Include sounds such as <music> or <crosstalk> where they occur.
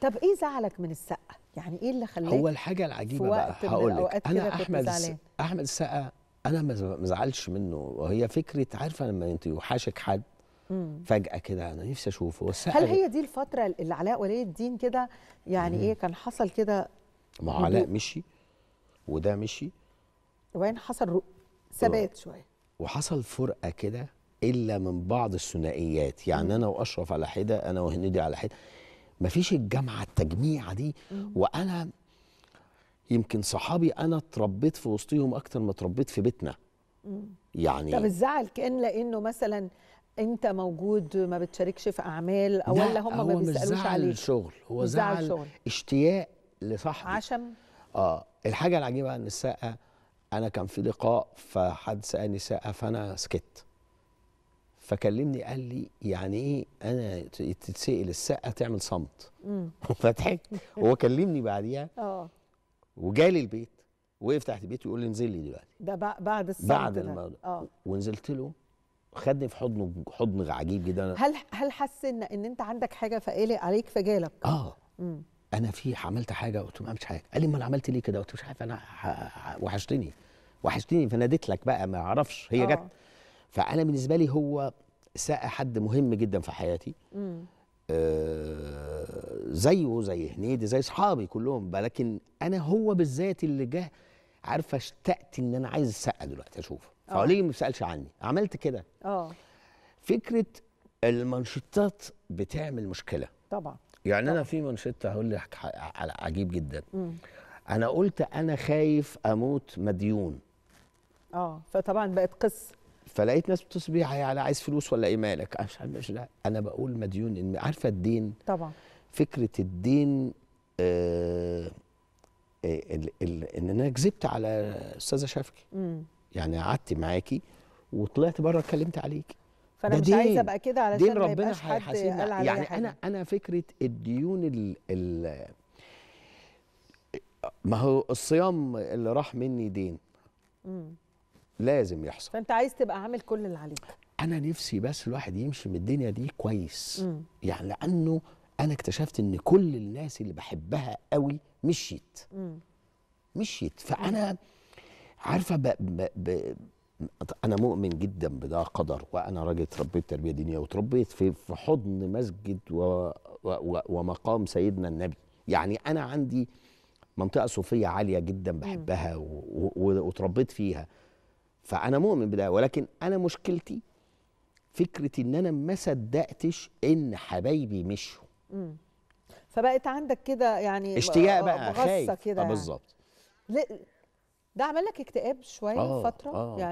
طب ايه زعلك من السقا يعني ايه اللي خلاك هو الحاجه العجيبه بقى هقول لك انا احمد احمد السقا انا ما زعلش منه وهي فكره عارفه لما انت يوحشك حد مم. فجاه كده انا نفسي اشوفه هل هي دي الفتره اللي علاء ولي الدين كده يعني مم. ايه كان حصل كده ما علاء مشي وده مشي وبعدين حصل رو... ثبات شويه وحصل فرقه كده الا من بعض الثنائيات يعني مم. انا واشرف على حده انا وهنيدي على حده مفيش الجامعه التجميعه دي وانا يمكن صحابي انا اتربيت في وسطهم اكتر ما اتربيت في بيتنا يعني طب الزعل كان لانه مثلا انت موجود ما بتشاركش في اعمال او ولا هم ما بيسالوش عليك الشغل هو زعل شغل. اشتياق لصاحبي عشم اه الحاجه العجيبه ان الساقة انا كان في لقاء فحد سالني ساقة فانا سكت فكلمني قال لي يعني ايه انا تتسال السقه تعمل صمت <laughs> فضحكت هو كلمني بعديها <laughs> اه وجالي البيت وقف تحت البيت ويقول لي انزل لي دلوقتي ده بعد الصمت بعد الموضوع اه ونزلت له خدني في حضنه حضن عجيب جدا هل هل حس ان ان انت عندك حاجه فقال عليك فجالك اه انا في عملت حاجه قلت له ما عملتش حاجه قال لي امال عملت ليه كده قلت مش عارف انا وحشتني وحشتني فناديت لك بقى ما اعرفش هي آه. جت فانا بالنسبه لي هو ساقى حد مهم جدا في حياتي آه زيه زي هنيدي زي اصحابي كلهم لكن انا هو بالذات اللي جه عارفه اشتقت ان انا عايز اسقى دلوقتي اشوفه آه. ليه ما سالش عني عملت كده اه فكره المنشطات بتعمل مشكله طبعا يعني طبعا. انا في منشطه هقول لك عجيب جدا مم. انا قلت انا خايف اموت مديون اه فطبعا بقت قصه فلقيت ناس بتصل بيا على عايز فلوس ولا ايه مالك؟ انا مش عارف لا انا بقول مديون عارفه الدين طبعا فكره الدين آه, آه، ان انا كذبت على استاذه شفقي يعني قعدت معاكي وطلعت بره اتكلمت عليكي فانا مش عايزه ابقى كده علشان دين ربنا هيحاسبني يعني حاجة. انا انا فكره الديون ال ال ما هو الصيام اللي راح مني دين مم. لازم يحصل فانت عايز تبقى عامل كل اللي عليك انا نفسي بس الواحد يمشي من الدنيا دي كويس مم. يعني لانه انا اكتشفت ان كل الناس اللي بحبها قوي مشيت مم. مشيت فانا عارفه ب... ب... ب... انا مؤمن جدا بده قدر وانا راجل تربيت تربيه دينيه وتربيت في في حضن مسجد و... و... و... ومقام سيدنا النبي يعني انا عندي منطقه صوفيه عاليه جدا بحبها و... و... وتربيت فيها فانا مؤمن بده ولكن انا مشكلتي فكره ان انا ما صدقتش ان حبايبي مشوا فبقت عندك كده يعني اشتياق آه، بقى خايف آه، كده بالظبط ده عمل لك اكتئاب شويه آه، فتره يعني